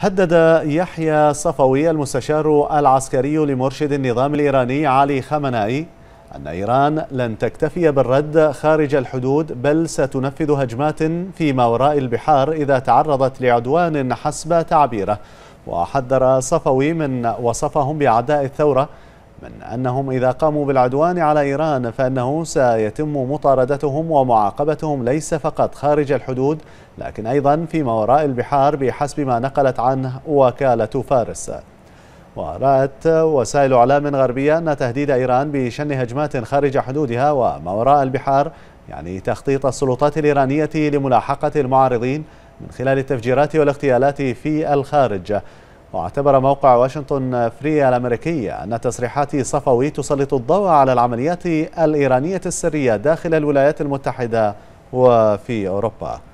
هدد يحيى صفوي المستشار العسكري لمرشد النظام الإيراني علي خمنائي أن إيران لن تكتفي بالرد خارج الحدود بل ستنفذ هجمات فيما وراء البحار إذا تعرضت لعدوان حسب تعبيره وحذر صفوي من وصفهم بأعداء الثورة من أنهم إذا قاموا بالعدوان على إيران فأنه سيتم مطاردتهم ومعاقبتهم ليس فقط خارج الحدود لكن أيضا فيما وراء البحار بحسب ما نقلت عنه وكالة فارس ورأت وسائل إعلام غربية أن تهديد إيران بشن هجمات خارج حدودها وما وراء البحار يعني تخطيط السلطات الإيرانية لملاحقة المعارضين من خلال التفجيرات والاغتيالات في الخارج واعتبر موقع واشنطن فري الأمريكي أن تصريحات صفوي تسلط الضوء على العمليات الإيرانية السرية داخل الولايات المتحدة وفي أوروبا